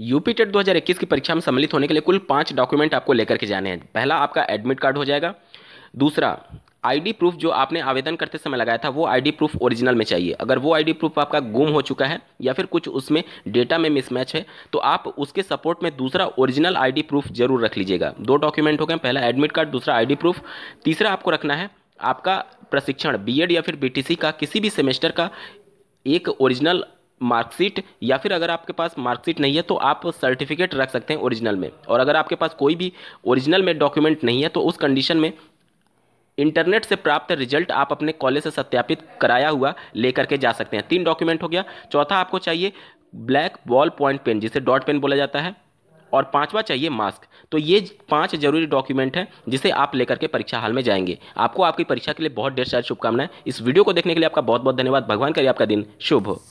UP TET 2021 की परीक्षा में सम्मिलित होने के लिए कुल पांच डॉक्यूमेंट आपको लेकर के जाने हैं पहला आपका एडमिट कार्ड हो जाएगा दूसरा आईडी प्रूफ जो आपने आवेदन करते समय लगाया था वो आईडी प्रूफ ओरिजिनल में चाहिए अगर वो आईडी प्रूफ आपका गुम हो चुका है या फिर कुछ उसमें डेटा में मिसमैच है तो आप उसके सपोर्ट में दूसरा ओरिजिनल आईडी प्रूफ जरूर रख लीजिएगा दो डॉक्यूमेंट हो गए पहला एडमिट कार्ड दूसरा आईडी प्रूफ तीसरा आपको रखना है आपका प्रशिक्षण बी या फिर बी का किसी भी सेमेस्टर का एक ओरिजिनल मार्कशीट या फिर अगर आपके पास मार्कशीट नहीं है तो आप सर्टिफिकेट रख सकते हैं ओरिजिनल में और अगर आपके पास कोई भी ओरिजिनल में डॉक्यूमेंट नहीं है तो उस कंडीशन में इंटरनेट से प्राप्त रिजल्ट आप अपने कॉलेज से सत्यापित कराया हुआ लेकर के जा सकते हैं तीन डॉक्यूमेंट हो गया चौथा आपको चाहिए ब्लैक बॉल पॉइंट पेन जिसे डॉट पेन बोला जाता है और पांचवा चाहिए मास्क तो ये पांच जरूरी डॉक्यूमेंट हैं जिसे आप लेकर के परीक्षा हाल में जाएंगे आपको आपकी परीक्षा के लिए बहुत ढेर सारी शुभकामनाएं इस वीडियो को देखने के लिए आपका बहुत बहुत धन्यवाद भगवान करिए आपका दिन शुभ हो